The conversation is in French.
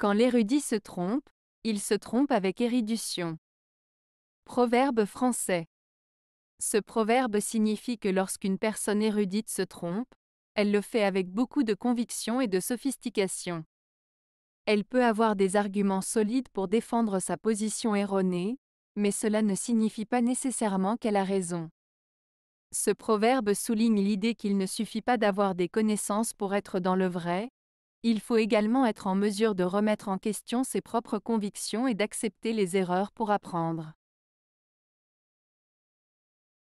Quand l'érudit se trompe, il se trompe avec érudition. Proverbe français. Ce proverbe signifie que lorsqu'une personne érudite se trompe, elle le fait avec beaucoup de conviction et de sophistication. Elle peut avoir des arguments solides pour défendre sa position erronée, mais cela ne signifie pas nécessairement qu'elle a raison. Ce proverbe souligne l'idée qu'il ne suffit pas d'avoir des connaissances pour être dans le vrai, il faut également être en mesure de remettre en question ses propres convictions et d'accepter les erreurs pour apprendre.